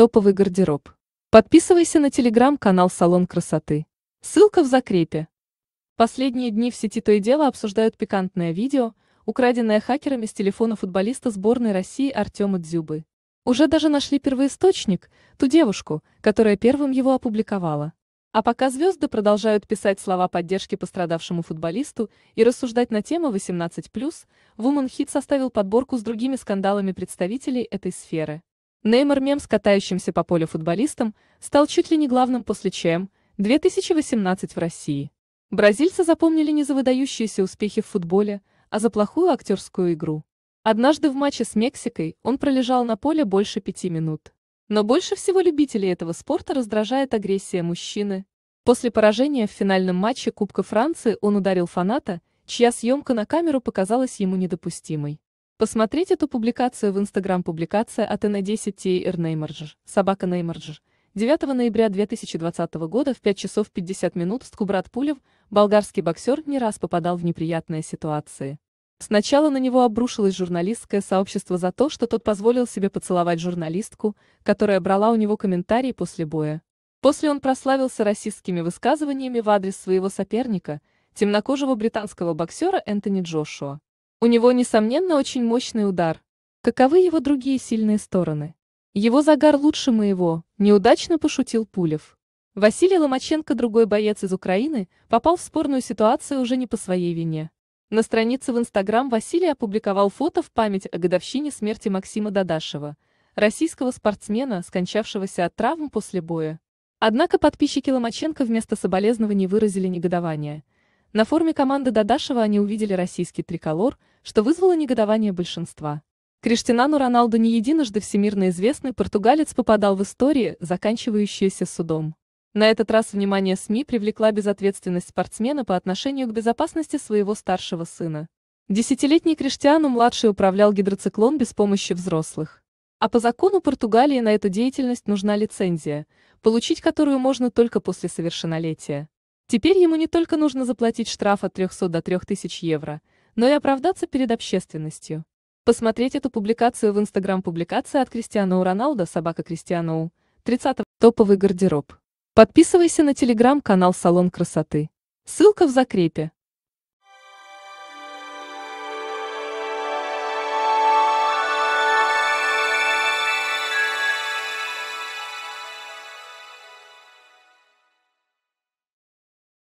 Топовый гардероб. Подписывайся на телеграм-канал «Салон красоты». Ссылка в закрепе. Последние дни в сети то и дело обсуждают пикантное видео, украденное хакерами с телефона футболиста сборной России Артема Дзюбы. Уже даже нашли первоисточник, ту девушку, которая первым его опубликовала. А пока звезды продолжают писать слова поддержки пострадавшему футболисту и рассуждать на тему 18+, Woman Hit составил подборку с другими скандалами представителей этой сферы. Неймар Мем с катающимся по полю футболистом стал чуть ли не главным после ЧМ 2018 в России. Бразильцы запомнили не за выдающиеся успехи в футболе, а за плохую актерскую игру. Однажды в матче с Мексикой он пролежал на поле больше пяти минут. Но больше всего любителей этого спорта раздражает агрессия мужчины. После поражения в финальном матче Кубка Франции он ударил фаната, чья съемка на камеру показалась ему недопустимой. Посмотреть эту публикацию в Инстаграм публикация от N10TR Неймарджер, собака Неймарджер, 9 ноября 2020 года в 5 часов 50 минут Скубрат Пулев, болгарский боксер, не раз попадал в неприятные ситуации. Сначала на него обрушилось журналистское сообщество за то, что тот позволил себе поцеловать журналистку, которая брала у него комментарии после боя. После он прославился расистскими высказываниями в адрес своего соперника, темнокожего британского боксера Энтони Джошуа. У него, несомненно, очень мощный удар. Каковы его другие сильные стороны? Его загар лучше моего, неудачно пошутил Пулев. Василий Ломаченко, другой боец из Украины, попал в спорную ситуацию уже не по своей вине. На странице в Инстаграм Василий опубликовал фото в память о годовщине смерти Максима Дадашева, российского спортсмена, скончавшегося от травм после боя. Однако подписчики Ломаченко вместо соболезнований выразили негодование. На форме команды Дадашева они увидели российский триколор – что вызвало негодование большинства. Криштиану Роналду не единожды всемирно известный португалец попадал в истории, заканчивающиеся судом. На этот раз внимание СМИ привлекла безответственность спортсмена по отношению к безопасности своего старшего сына. Десятилетний Криштиану-младший управлял гидроциклон без помощи взрослых. А по закону Португалии на эту деятельность нужна лицензия, получить которую можно только после совершеннолетия. Теперь ему не только нужно заплатить штраф от 300 до 3000 евро – но и оправдаться перед общественностью. Посмотреть эту публикацию в Инстаграм публикация от Кристиану Роналда собака Кристиану 30 топовый гардероб. Подписывайся на телеграм-канал Салон красоты. Ссылка в закрепе.